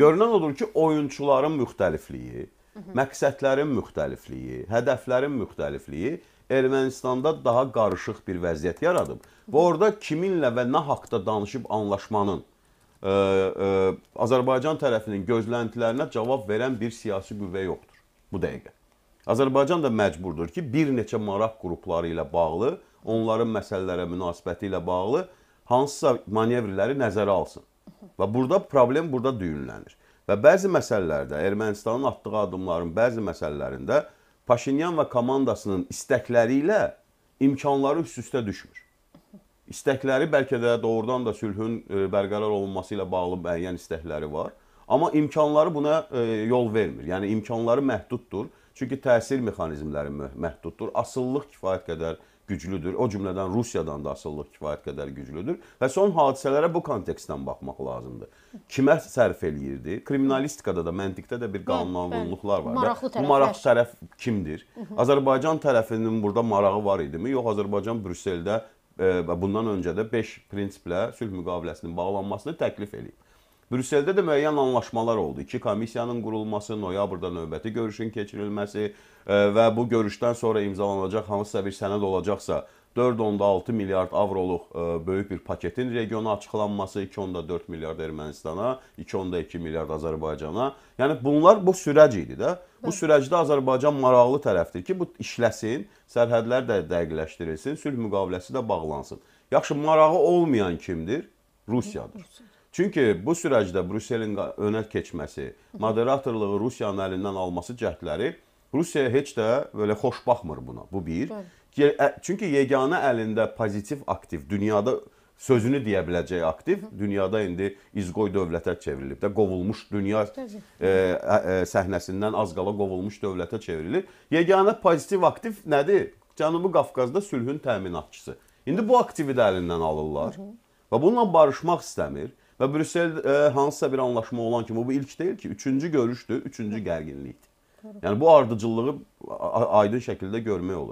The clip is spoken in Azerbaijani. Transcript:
Görünən odur ki, oyunçuların müxtəlifliyi, məqsədlərin müxtəlifliyi, hədəflərin müxtəlifliyi Ermənistanda daha qarışıq bir vəziyyət yaradıb. Və orada kiminlə və nə haqda danışıb anlaşmanın ə, e, ə, e, Azərbaycan tərəfinin gözləntilərinə cavab verən bir siyasi qüvvə yoxdur bu dəqiqə. Azərbaycan da məcburdur ki, bir neçə maraq qrupları ilə bağlı, onların məsələlərə münasibəti ilə bağlı hansısa manevrləri nəzərə alsın. Və burada problem burada düyünlənir. Və bəzi məsələlərdə Ermənistanın atdığı addımların bəzi məsələlərində Paşinyan və komandasının istəkləri ilə imkanları üst-üstə düşmür. İstəkləri bəlkə də doğrudan da sülhün e, bərqərar olunması ilə bağlı müəyyən istəkləri var, amma imkanları buna e, yol vermir. Yəni imkanları məhduddur. Çünki təsir mexanizmləri məhduddur. Asıllıq kifayət qədər güclüdür. O cümlədən Rusiyadan da asıllıq kifayət qədər güclüdür və son hadisələrə bu kontekstdən baxmaq lazımdır. Kimə sərf eləyirdi? Kriminalistikada da, məntiqdə də bir hə, qanunanlıqlar var. Maraqlı tərəf, bu maraq tərəf kimdir? Hı -hı. Azərbaycan tərəfinin burada marağı var idimi? Yox, Azərbaycan Brüsseldə e, və bundan öncə də 5 prinsiplə sülh müqaviləsinin bağlanmasını təklif eləyib. Brüsseldə də müəyyən anlaşmalar oldu. İki komissiyanın qurulması, noyabrda növbəti görüşün keçirilməsi e, və bu görüşdən sonra imzalanacaq hansısa bir sənəd olacaqsa, 4.6 milyard avroluq e, böyük bir paketin regiona açıqlanması, 2.4 milyard Ermənistana, 2.2 milyard Azərbaycana. Yəni bunlar bu sürəc idi də. Bu sürəcdə Azərbaycan maraqlı tərəfdir ki, bu işləsin, sərhədlər də dəqiqləşdirilsin, sülh müqaviləsi də bağlansın. Yaxşı, marağı olmayan kimdir? Rusiyadır. Rusiya. Çünki bu sürəcdə Brüsselin önə keçməsi, moderatorluğu Rusiyanın əlindən alması cəhdləri Rusiya heç də belə xoş baxmır buna. Bu bir. Çünki yeganə əlində pozitiv aktiv dünyada sözünü deyə biləcək aktiv dünyada indi izqoy dövlətə çevrilib də qovulmuş dünya e, e, səhnəsindən az qala qovulmuş dövlətə çevrilir. Yeganə pozitiv aktiv nədir? Cənubi Qafqazda sülhün təminatçısı. İndi bu aktivi də əlindən alırlar və bununla barışmaq istəmir. Və Brüssel e, hansısa bir anlaşma olan kimi bu ilk deyil ki, üçüncü görüşdür, üçüncü gərginlikdir. Yəni bu ardıcıllığı aydın şəkildə görmək olur.